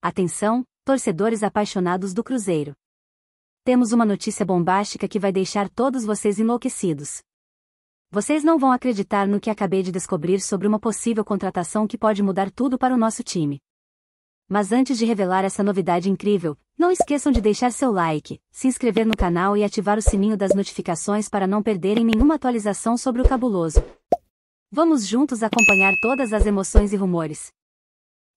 Atenção, torcedores apaixonados do Cruzeiro. Temos uma notícia bombástica que vai deixar todos vocês enlouquecidos. Vocês não vão acreditar no que acabei de descobrir sobre uma possível contratação que pode mudar tudo para o nosso time. Mas antes de revelar essa novidade incrível, não esqueçam de deixar seu like, se inscrever no canal e ativar o sininho das notificações para não perderem nenhuma atualização sobre o cabuloso. Vamos juntos acompanhar todas as emoções e rumores.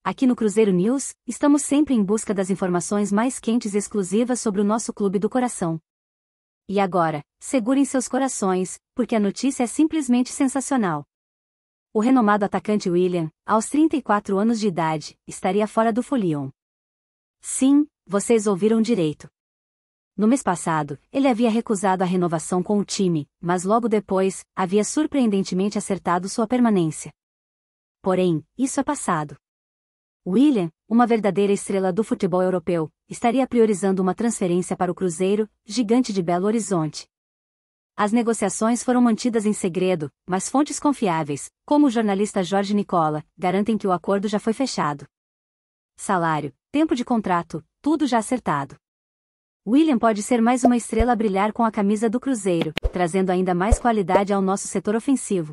Aqui no Cruzeiro News, estamos sempre em busca das informações mais quentes e exclusivas sobre o nosso clube do coração. E agora, segurem seus corações, porque a notícia é simplesmente sensacional. O renomado atacante William, aos 34 anos de idade, estaria fora do Folion. Sim, vocês ouviram direito. No mês passado, ele havia recusado a renovação com o time, mas logo depois, havia surpreendentemente acertado sua permanência. Porém, isso é passado. William, uma verdadeira estrela do futebol europeu, estaria priorizando uma transferência para o Cruzeiro, gigante de Belo Horizonte. As negociações foram mantidas em segredo, mas fontes confiáveis, como o jornalista Jorge Nicola, garantem que o acordo já foi fechado. Salário, tempo de contrato, tudo já acertado. William pode ser mais uma estrela a brilhar com a camisa do Cruzeiro, trazendo ainda mais qualidade ao nosso setor ofensivo,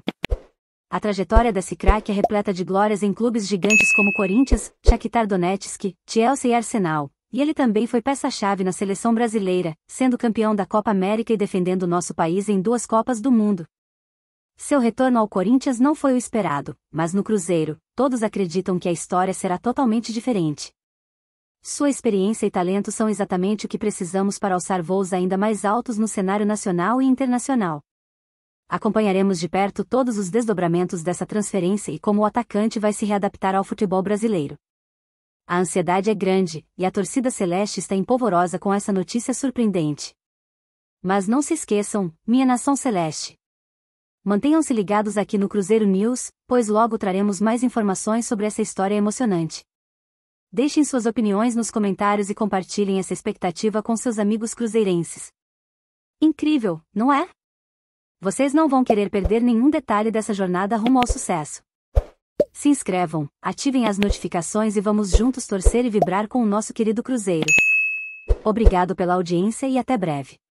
a trajetória da Cicrac é repleta de glórias em clubes gigantes como Corinthians, Shakhtar Donetsk, Chelsea e Arsenal. E ele também foi peça-chave na seleção brasileira, sendo campeão da Copa América e defendendo nosso país em duas Copas do Mundo. Seu retorno ao Corinthians não foi o esperado, mas no Cruzeiro, todos acreditam que a história será totalmente diferente. Sua experiência e talento são exatamente o que precisamos para alçar voos ainda mais altos no cenário nacional e internacional. Acompanharemos de perto todos os desdobramentos dessa transferência e como o atacante vai se readaptar ao futebol brasileiro. A ansiedade é grande, e a torcida celeste está empolvorosa com essa notícia surpreendente. Mas não se esqueçam, minha nação celeste. Mantenham-se ligados aqui no Cruzeiro News, pois logo traremos mais informações sobre essa história emocionante. Deixem suas opiniões nos comentários e compartilhem essa expectativa com seus amigos cruzeirenses. Incrível, não é? Vocês não vão querer perder nenhum detalhe dessa jornada rumo ao sucesso. Se inscrevam, ativem as notificações e vamos juntos torcer e vibrar com o nosso querido Cruzeiro. Obrigado pela audiência e até breve.